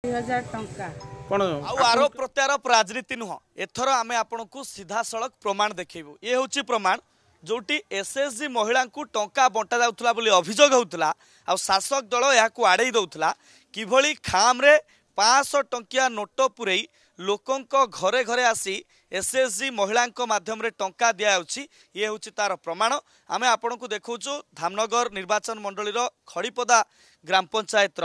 आरोप प्रत्यारोप राजनीति नुह एथर आम आपको सीधा सड़क प्रमाण देखू ये हूँ प्रमाण जोटी एस एस जी महिला टाँह बंटा जा अभोग होता आसक दल यह आड़ दौला किभली खाम्रे पांचश टिया नोट पुरे लोकों घरे घरे आसी एस एस जी महिलाम टा दि ये हूँ तार प्रमाण आम आपको देखु धामनगर निर्वाचन मंडल खड़ीपदा ग्राम पंचायत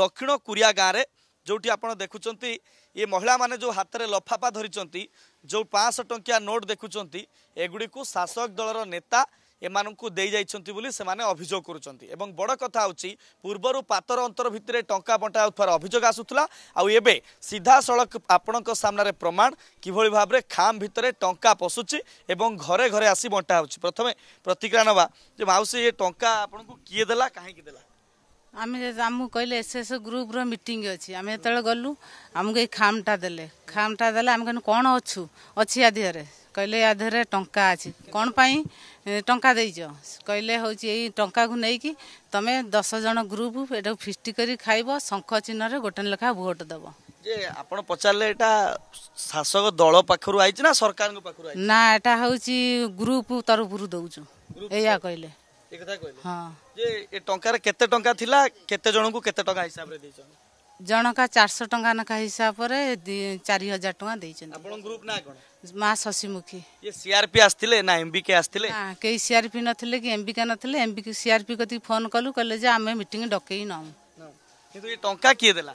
दक्षिण कुरिया गाँव ଯେଉଁଠି ଆପଣ ଦେଖୁଛନ୍ତି ଏ ମହିଳାମାନେ ଯେଉଁ ହାତରେ ଲଫାପା ଧରିଛନ୍ତି ଯେଉଁ ପାଞ୍ଚଶହ ଟଙ୍କିଆ ନୋଟ୍ ଦେଖୁଛନ୍ତି ଏଗୁଡ଼ିକୁ ଶାସକ ଦଳର ନେତା ଏମାନଙ୍କୁ ଦେଇଯାଇଛନ୍ତି ବୋଲି ସେମାନେ ଅଭିଯୋଗ କରୁଛନ୍ତି ଏବଂ ବଡ଼ କଥା ହେଉଛି ପୂର୍ବରୁ ପାତର ଅନ୍ତର ଭିତରେ ଟଙ୍କା ବଣ୍ଟା ହେଉଥିବାର ଅଭିଯୋଗ ଆସୁଥିଲା ଆଉ ଏବେ ସିଧାସଳଖ ଆପଣଙ୍କ ସାମ୍ନାରେ ପ୍ରମାଣ କିଭଳି ଭାବରେ ଖାମ ଭିତରେ ଟଙ୍କା ପଶୁଛି ଏବଂ ଘରେ ଘରେ ଆସି ବଣ୍ଟା ହେଉଛି ପ୍ରଥମେ ପ୍ରତିକ୍ରିୟା ନେବା ଯେ ମାଉସୀ ଏ ଟଙ୍କା ଆପଣଙ୍କୁ କିଏ ଦେଲା କାହିଁକି ଦେଲା ଆମେ ଆମକୁ କହିଲେ ଏସ୍ ଏସ୍ ଗ୍ରୁପ୍ର ମିଟିଂ ଅଛି ଆମେ ଯେତେବେଳେ ଗଲୁ ଆମକୁ ଏଇ ଖାମ୍ଟା ଦେଲେ ଖାମ୍ଟା ଦେଲେ ଆମେ କହିଲୁ କ'ଣ ଅଛୁ ଅଛି ୟା ଦେହରେ କହିଲେ ୟା ଦେହରେ ଟଙ୍କା ଅଛି କ'ଣ ପାଇଁ ଟଙ୍କା ଦେଇଛ କହିଲେ ହେଉଛି ଏଇ ଟଙ୍କାକୁ ନେଇକି ତମେ ଦଶ ଜଣ ଗ୍ରୁପ୍ ଏଇଟାକୁ ଫିଷ୍ଟି କରି ଖାଇବ ଶଙ୍ଖ ଚିହ୍ନରେ ଗୋଟେ ଲେଖା ଭୋଟ୍ ଦେବ ଯେ ଆପଣ ପଚାରିଲେ ଏଇଟା ଶାସକ ଦଳ ପାଖରୁ ଆଇଛି ନା ସରକାରଙ୍କ ପାଖରୁ ନା ଏଇଟା ହେଉଛି ଗ୍ରୁପ୍ ତରଫରୁ ଦେଉଛୁ ଏଇଆ କହିଲେ ଠିକ କଥା କହିଲେ ହଁ ଯେ ଏ ଟଙ୍କାର କେତେ ଟଙ୍କା ଥିଲା କେତେ ଜଣଙ୍କୁ କେତେ ଟଙ୍କା ହିସାବରେ ଦେଇଛନ୍ତି ଜଣକା ଚାରିଶହ ଟଙ୍କା ଲେଖା ହିସାବରେ ଚାରି ହଜାର ଟଙ୍କା ଦେଇଛନ୍ତି ଆପଣ ଗ୍ରୁପ ନା କ'ଣ ମା ଶଶୀମୁଖୀ ଇଏ ସିଆରପି ଆସିଥିଲେ ନା ଏମ୍ବିକେ ଆସିଥିଲେ କେହି ସିଆରପି ନଥିଲେ କି ଏମ୍ବିକେ ନଥିଲେ ଏମ୍ବିକେ ସିଆରପି କତିକି ଫୋନ୍ କଲୁ କହିଲେ ଯେ ଆମେ ମିଟିଂ ଡକେଇ ନଉ କିନ୍ତୁ ଏ ଟଙ୍କା କିଏ ଦେଲା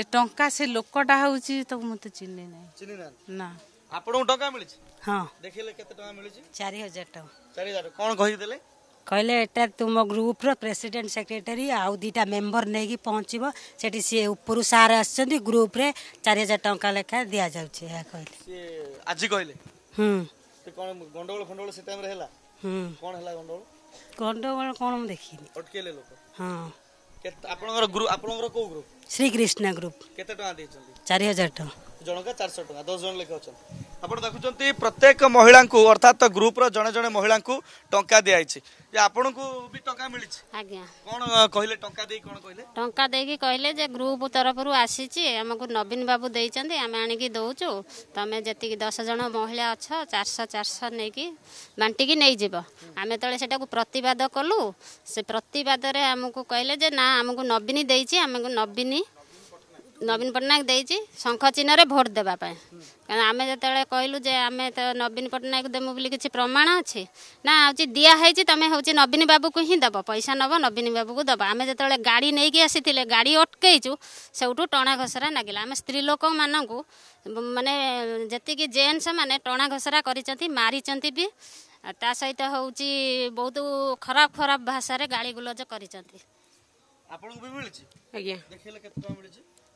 ଏ ଟଙ୍କା ସେ ଲୋକଟା ହେଉଛି ତାକୁ ମୋତେ ଚିହ୍ନି ନାହିଁ ଚିହ୍ନି ନା ଆପଣଙ୍କୁ ଟଙ୍କା ମିଳିଛି ହଁ ଦେଖିଲେ କେତେ ଟଙ୍କା ମିଳିଛି ଚାରି ହଜାର ଟଙ୍କା ଚାରି ହଜାର କ'ଣ କହିଦେଲେ कहिले टा तुम ग्रुप रा सेक्रेटरी आउ दिटा मेम्बर नेकी पहुचिबो सेठी से उपुर सारा आछन्दि ग्रुप रे 4000 टंका लेखा दिया जाउछ हे कहिले से आजि कहिले हम्म ते कोन रहला हम्म कोन ଆପଣ ଦେଖୁଛନ୍ତି ପ୍ରତ୍ୟେକ ମହିଳାଙ୍କୁ ଅର୍ଥାତ ଗ୍ରୁପର ଜଣେ ଜଣେ ମହିଳାଙ୍କୁ ଟଙ୍କା ଦିଆଯାଇଛି ଆପଣଙ୍କୁ ବି ଟଙ୍କା ମିଳିଛି କଣ କହିଲେ ଟଙ୍କା ଦେଇ କଣ କହିଲେ ଟଙ୍କା ଦେଇକି କହିଲେ ଯେ ଗ୍ରୁପ ତରଫରୁ ଆସିଛି ଆମକୁ ନବୀନ ବାବୁ ଦେଇଛନ୍ତି ଆମେ ଆଣିକି ଦଉଛୁ ତମେ ଯେତିକି ଦଶ ଜଣ ମହିଳା ଅଛ ଚାରିଶହ ଚାରିଶହ ନେଇକି ବାଣ୍ଟିକି ନେଇଯିବ ଆମେ ତଳେ ସେଟାକୁ ପ୍ରତିବାଦ କଲୁ ସେ ପ୍ରତିବାଦରେ ଆମକୁ କହିଲେ ଯେ ନା ଆମକୁ ନବୀନ ଦେଇଛି ଆମକୁ ନବୀନ ନବୀନ ପଟ୍ଟନାୟକ ଦେଇଛି ଶଙ୍ଖ ଚିହ୍ନରେ ଭୋଟ ଦେବା ପାଇଁ କାରଣ ଆମେ ଯେତେବେଳେ କହିଲୁ ଯେ ଆମେ ତ ନବୀନ ପଟ୍ଟନାୟକ ଦେମୁ ବୋଲି କିଛି ପ୍ରମାଣ ଅଛି ନା ହେଉଛି ଦିଆ ହେଇଛି ତମେ ହେଉଛି ନବୀନ ବାବୁକୁ ହିଁ ଦେବ ପଇସା ନବ ନବୀନ ବାବୁକୁ ଦେବ ଆମେ ଯେତେବେଳେ ଗାଡ଼ି ନେଇକି ଆସିଥିଲେ ଗାଡ଼ି ଅଟକେଇଛୁ ସେଉଠୁ ଟଣା ଘଷରା ନାଗିଲା ଆମେ ସ୍ତ୍ରୀ ଲୋକମାନଙ୍କୁ ମାନେ ଯେତିକି ଜେନ୍ସ ମାନେ ଟଣା ଘଷରା କରିଛନ୍ତି ମାରିଛନ୍ତି ବି ତା ସହିତ ହେଉଛି ବହୁତ ଖରାପ ଖରାପ ଭାଷାରେ ଗାଳି ଗୁଲଜ କରିଛନ୍ତି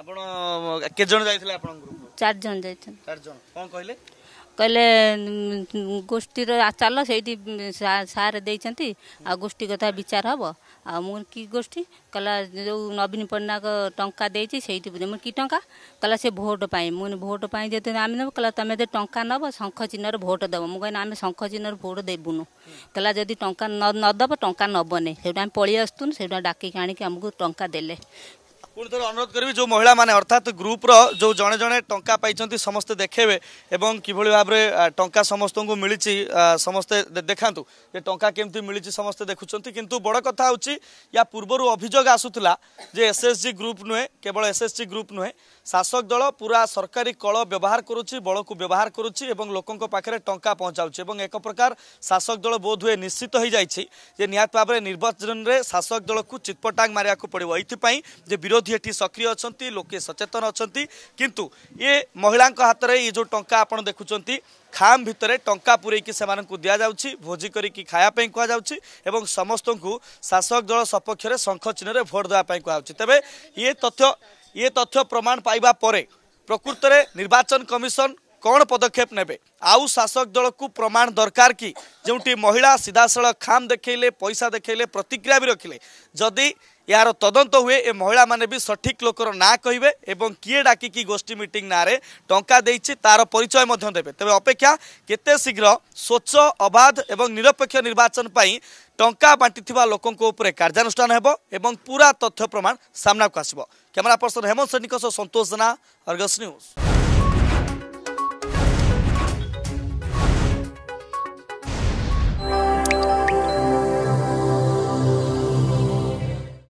ଆପଣ କେତେଜଣ ଯାଇଥିଲେ ଆପଣଙ୍କ ଗ୍ରୁପରୁ ଚାରି ଜଣ ଯାଇଥିଲେ ଚାରି କ'ଣ କହିଲେ କହିଲେ ଗୋଷ୍ଠୀର ଚାଲ ସେଇଠି ସାର୍ ଦେଇଛନ୍ତି ଆଉ ଗୋଷ୍ଠୀ କଥା ବିଚାର ହେବ ଆଉ ମୁଁ କି ଗୋଷ୍ଠୀ କହିଲା ଯେଉଁ ନବୀନ ପଟ୍ଟନାୟକ ଟଙ୍କା ଦେଇଛି ସେଇଠି ମୁଁ କି ଟଙ୍କା କହିଲା ସେ ଭୋଟ୍ ପାଇଁ ମୁଁ ଭୋଟ ପାଇଁ ଯେତେ ଆମେ ନେବୁ କହିଲା ତୁମେ ଯଦି ଟଙ୍କା ନେବ ଶଙ୍ଖ ଚିହ୍ନରେ ଭୋଟ୍ ଦେବ ମୁଁ କହିଲି ଆମେ ଶଙ୍ଖ ଚିହ୍ନରେ ଭୋଟ୍ ଦେବୁନୁ କହିଲା ଯଦି ଟଙ୍କା ନ ନଦେବ ଟଙ୍କା ନେବନି ସେଇଠୁ ଆମେ ପଳେଇ ଆସୁଥିଲୁ ସେଇଠୁ ଡାକିକି ଆଣିକି ଆମକୁ ଟଙ୍କା ଦେଲେ পুଣି ଥରେ ଅନୁରୋଧ କରିବି ଯେଉଁ ମହିଳାମାନେ ଅର୍ଥାତ୍ ଗ୍ରୁପ୍ର ଯେଉଁ ଜଣେ ଜଣେ ଟଙ୍କା ପାଇଛନ୍ତି ସମସ୍ତେ ଦେଖେଇବେ ଏବଂ କିଭଳି ଭାବରେ ଟଙ୍କା ସମସ୍ତଙ୍କୁ ମିଳିଛି ସମସ୍ତେ ଦେଖାନ୍ତୁ ଯେ ଟଙ୍କା କେମିତି ମିଳିଛି ସମସ୍ତେ ଦେଖୁଛନ୍ତି କିନ୍ତୁ ବଡ଼ କଥା ହେଉଛି ୟା ପୂର୍ବରୁ ଅଭିଯୋଗ ଆସୁଥିଲା ଯେ ଏସ୍ଏସ୍ଜି ଗ୍ରୁପ୍ ନୁହେଁ କେବଳ ଏସ୍ଏସ୍ଜି ଗ୍ରୁପ୍ ନୁହେଁ ଶାସକ ଦଳ ପୁରା ସରକାରୀ କଳ ବ୍ୟବହାର କରୁଛି ବଳକୁ ବ୍ୟବହାର କରୁଛି ଏବଂ ଲୋକଙ୍କ ପାଖରେ ଟଙ୍କା ପହଞ୍ଚାଉଛି ଏବଂ ଏକ ପ୍ରକାର ଶାସକ ଦଳ ବୋଧହୁଏ ନିଶ୍ଚିତ ହୋଇଯାଇଛି ଯେ ନିହାତି ଭାବରେ ନିର୍ବାଚନରେ ଶାସକ ଦଳକୁ ଚିତ୍ପଟାଙ୍ଗ ମାରିବାକୁ ପଡ଼ିବ ଏଇଥିପାଇଁ ଯେ ବିରୋଧ ବିରୋଧୀ ଏଠି ସକ୍ରିୟ ଅଛନ୍ତି ଲୋକେ ସଚେତନ ଅଛନ୍ତି କିନ୍ତୁ ଏ ମହିଳାଙ୍କ ହାତରେ ଏ ଯେଉଁ ଟଙ୍କା ଆପଣ ଦେଖୁଛନ୍ତି ଖାମ୍ ଭିତରେ ଟଙ୍କା ପୁରେଇକି ସେମାନଙ୍କୁ ଦିଆଯାଉଛି ଭୋଜି କରିକି ଖାଇବା ପାଇଁ କୁହାଯାଉଛି ଏବଂ ସମସ୍ତଙ୍କୁ ଶାସକ ଦଳ ସପକ୍ଷରେ ଶଙ୍ଖ ଚିହ୍ନରେ ଭୋଟ୍ ଦେବା ପାଇଁ କୁହାଯାଉଛି ତେବେ ଇଏ ତଥ୍ୟ ଇଏ ତଥ୍ୟ ପ୍ରମାଣ ପାଇବା ପରେ ପ୍ରକୃତରେ ନିର୍ବାଚନ କମିଶନ କ'ଣ ପଦକ୍ଷେପ ନେବେ ଆଉ ଶାସକ ଦଳକୁ ପ୍ରମାଣ ଦରକାର କି ଯେଉଁଠି ମହିଳା ସିଧାସଳଖ ଖାମ୍ ଦେଖେଇଲେ ପଇସା ଦେଖେଇଲେ ପ୍ରତିକ୍ରିୟା ବି ରଖିଲେ ଯଦି ଏହାର ତଦନ୍ତ ହୁଏ ଏ ମହିଳାମାନେ ବି ସଠିକ୍ ଲୋକର ନାଁ କହିବେ ଏବଂ କିଏ ଡାକିକି ଗୋଷ୍ଠୀ ମିଟିଂ ନାଁରେ ଟଙ୍କା ଦେଇଛି ତାର ପରିଚୟ ମଧ୍ୟ ଦେବେ ତେବେ ଅପେକ୍ଷା କେତେ ଶୀଘ୍ର ସ୍ୱଚ୍ଛ ଅବାଧ ଏବଂ ନିରପେକ୍ଷ ନିର୍ବାଚନ ପାଇଁ ଟଙ୍କା ବାଣ୍ଟିଥିବା ଲୋକଙ୍କ ଉପରେ କାର୍ଯ୍ୟାନୁଷ୍ଠାନ ହେବ ଏବଂ ପୁରା ତଥ୍ୟ ପ୍ରମାଣ ସାମ୍ନାକୁ ଆସିବ କ୍ୟାମେରା ପର୍ସନ ହେମନ୍ତ ସେଠୀଙ୍କ ସହ ସନ୍ତୋଷ ଜେନା ଅର୍ଗସ୍ ନ୍ୟୁଜ୍